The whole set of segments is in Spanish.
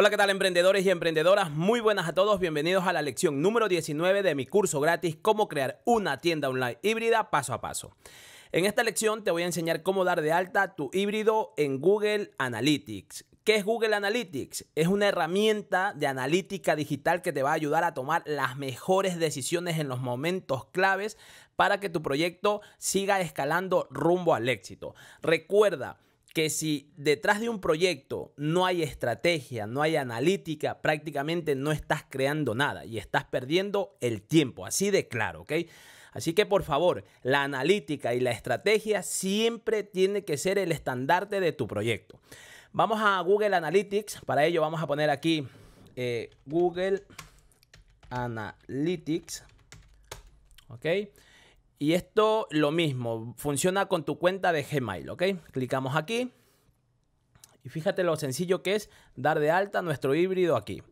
Hola, ¿qué tal emprendedores y emprendedoras? Muy buenas a todos, bienvenidos a la lección número 19 de mi curso gratis, cómo crear una tienda online híbrida paso a paso. En esta lección te voy a enseñar cómo dar de alta tu híbrido en Google Analytics. ¿Qué es Google Analytics? Es una herramienta de analítica digital que te va a ayudar a tomar las mejores decisiones en los momentos claves para que tu proyecto siga escalando rumbo al éxito. Recuerda, que si detrás de un proyecto no hay estrategia, no hay analítica, prácticamente no estás creando nada y estás perdiendo el tiempo, así de claro, ¿ok? Así que por favor, la analítica y la estrategia siempre tiene que ser el estandarte de tu proyecto. Vamos a Google Analytics, para ello vamos a poner aquí eh, Google Analytics, ¿ok? Y esto lo mismo, funciona con tu cuenta de Gmail, ¿ok? Clicamos aquí. Y fíjate lo sencillo que es dar de alta nuestro híbrido aquí.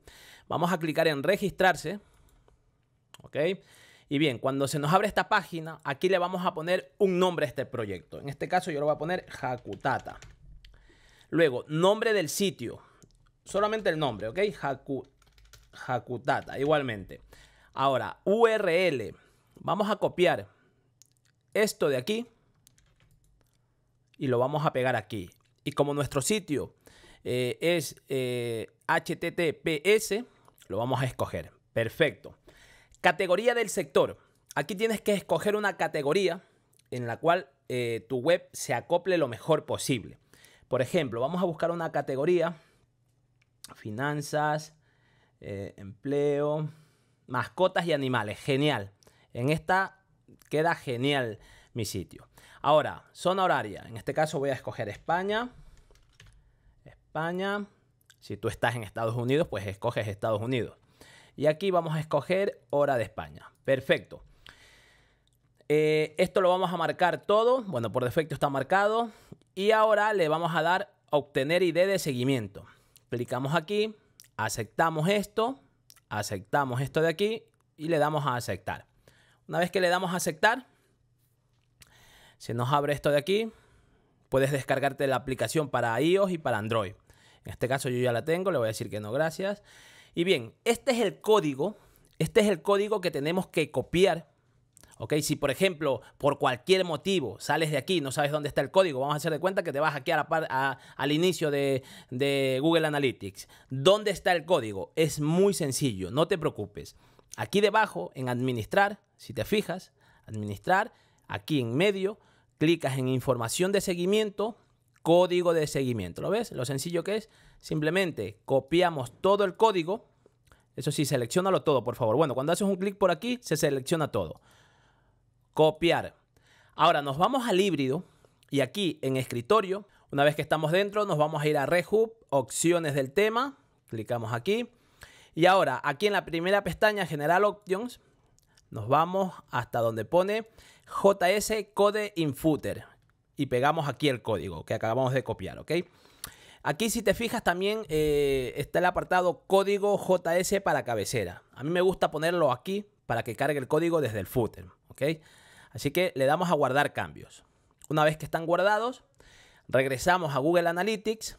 Vamos a clicar en registrarse. ¿Ok? Y bien, cuando se nos abre esta página, aquí le vamos a poner un nombre a este proyecto. En este caso yo lo voy a poner Hakutata. Luego, nombre del sitio. Solamente el nombre, ¿ok? Haku, Hakutata, igualmente. Ahora, URL. Vamos a copiar esto de aquí y lo vamos a pegar aquí. Y como nuestro sitio eh, es HTTPS, eh, lo vamos a escoger. Perfecto. Categoría del sector. Aquí tienes que escoger una categoría en la cual eh, tu web se acople lo mejor posible. Por ejemplo, vamos a buscar una categoría, finanzas, empleo, mascotas y animales. Genial. En esta queda genial mi sitio. Ahora, zona horaria. En este caso voy a escoger España. España. Si tú estás en Estados Unidos, pues escoges Estados Unidos. Y aquí vamos a escoger hora de España. Perfecto. Eh, esto lo vamos a marcar todo. Bueno, por defecto está marcado. Y ahora le vamos a dar obtener ID de seguimiento. Clicamos aquí, aceptamos esto, aceptamos esto de aquí y le damos a aceptar. Una vez que le damos a aceptar, se nos abre esto de aquí. Puedes descargarte la aplicación para iOS y para Android. En este caso yo ya la tengo, le voy a decir que no, gracias. Y bien, este es el código, este es el código que tenemos que copiar. ¿Ok? Si por ejemplo, por cualquier motivo, sales de aquí, no sabes dónde está el código, vamos a hacer de cuenta que te vas aquí a la al inicio de, de Google Analytics. ¿Dónde está el código? Es muy sencillo, no te preocupes. Aquí debajo, en administrar, si te fijas, administrar, aquí en medio, clicas en información de seguimiento, código de seguimiento. ¿Lo ves? Lo sencillo que es, simplemente copiamos todo el código. Eso sí, seleccionalo todo, por favor. Bueno, cuando haces un clic por aquí, se selecciona todo. Copiar. Ahora nos vamos al híbrido y aquí en escritorio, una vez que estamos dentro, nos vamos a ir a RedHub, opciones del tema, clicamos aquí. Y ahora, aquí en la primera pestaña, General Options, nos vamos hasta donde pone JS Code in Footer y pegamos aquí el código que acabamos de copiar, ¿ok? Aquí si te fijas también eh, está el apartado código JS para cabecera. A mí me gusta ponerlo aquí para que cargue el código desde el footer, ¿ok? Así que le damos a guardar cambios. Una vez que están guardados, regresamos a Google Analytics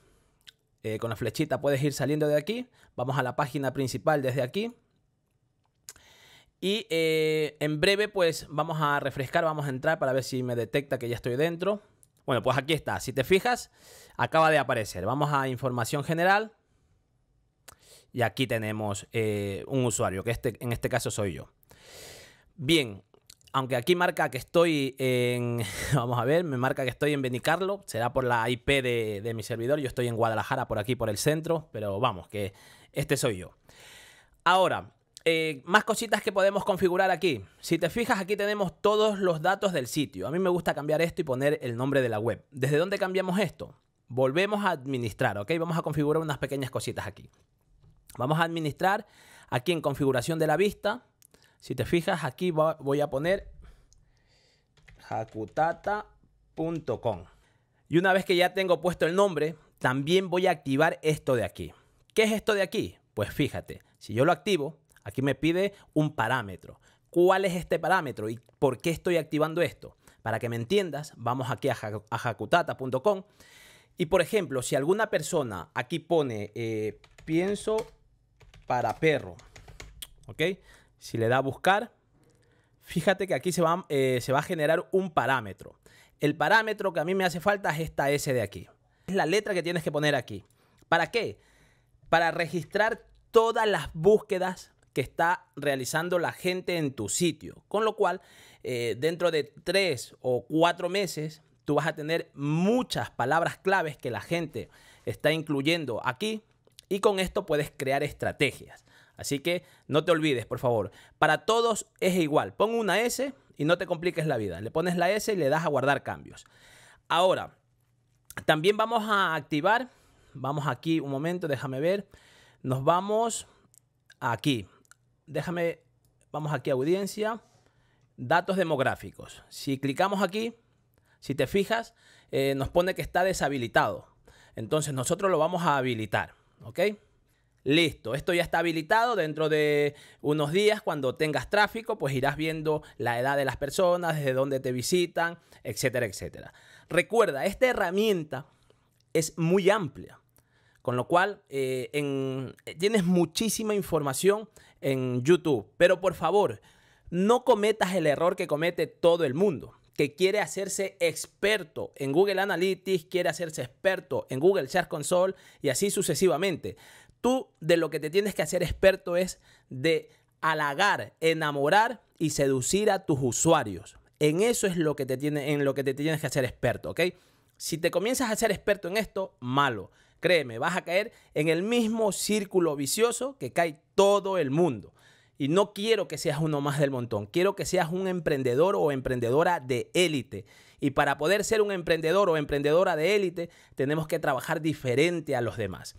eh, con la flechita puedes ir saliendo de aquí. Vamos a la página principal desde aquí. Y eh, en breve pues vamos a refrescar, vamos a entrar para ver si me detecta que ya estoy dentro. Bueno, pues aquí está. Si te fijas, acaba de aparecer. Vamos a información general. Y aquí tenemos eh, un usuario, que este, en este caso soy yo. Bien, aunque aquí marca que estoy en, vamos a ver, me marca que estoy en Benicarlo, será por la IP de, mi servidor, yo estoy en Guadalajara por aquí, por el centro, pero vamos, que este soy yo. Ahora, eh, más cositas que podemos configurar aquí. Si te fijas, aquí tenemos todos los datos del sitio. A mí me gusta cambiar esto y poner el nombre de la web. ¿Desde dónde cambiamos esto? Volvemos a administrar, ¿ok? Vamos a configurar unas pequeñas cositas aquí. Vamos a administrar aquí en configuración de la vista. Si te fijas, aquí voy a poner hakutata.com. Y una vez que ya tengo puesto el nombre, también voy a activar esto de aquí. ¿Qué es esto de aquí? Pues fíjate, si yo lo activo, aquí me pide un parámetro. ¿Cuál es este parámetro y por qué estoy activando esto? Para que me entiendas, vamos aquí a, hakutata.com. Y por ejemplo, si alguna persona aquí pone eh, pienso para perro, ¿ok? si le da a buscar, fíjate que aquí eh, se va, a generar un parámetro. El parámetro que a mí me hace falta es esta S de aquí. Es la letra que tienes que poner aquí. ¿Para qué? Para registrar todas las búsquedas que está realizando la gente en tu sitio. Con lo cual, eh, dentro de tres o cuatro meses, tú vas a tener muchas palabras claves que la gente está incluyendo aquí y con esto puedes crear estrategias. Así que no te olvides, por favor. Para todos es igual. Pon una S y no te compliques la vida. Le pones la S y le das a guardar cambios. Ahora, también vamos a activar. Vamos aquí un momento, déjame ver. Nos vamos aquí. Déjame, vamos aquí a audiencia. Datos demográficos. Si clicamos aquí, si te fijas, eh, nos pone que está deshabilitado. Entonces nosotros lo vamos a habilitar. ¿Ok? Listo, esto ya está habilitado. Dentro de unos días, cuando tengas tráfico, pues irás viendo la edad de las personas, desde dónde te visitan, etcétera, etcétera. Recuerda, esta herramienta es muy amplia, con lo cual eh, tienes muchísima información en YouTube. Pero por favor, no cometas el error que comete todo el mundo que quiere hacerse experto en Google Analytics, quiere hacerse experto en Google Search Console y así sucesivamente. Tú de lo que te tienes que hacer experto es de halagar, enamorar y seducir a tus usuarios. En eso es lo que te tiene, en lo que te tienes que hacer experto, ¿ok? Si te comienzas a ser experto en esto, malo. Créeme, vas a caer en el mismo círculo vicioso que cae todo el mundo. Y no quiero que seas uno más del montón, quiero que seas un emprendedor o emprendedora de élite. Y para poder ser un emprendedor o emprendedora de élite, tenemos que trabajar diferente a los demás.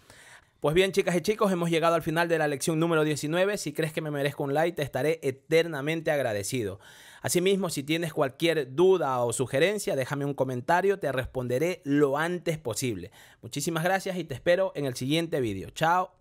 Pues bien, chicas y chicos, hemos llegado al final de la lección número 19. Si crees que me merezco un like, te estaré eternamente agradecido. Asimismo, si tienes cualquier duda o sugerencia, déjame un comentario, te responderé lo antes posible. Muchísimas gracias y te espero en el siguiente video. Chao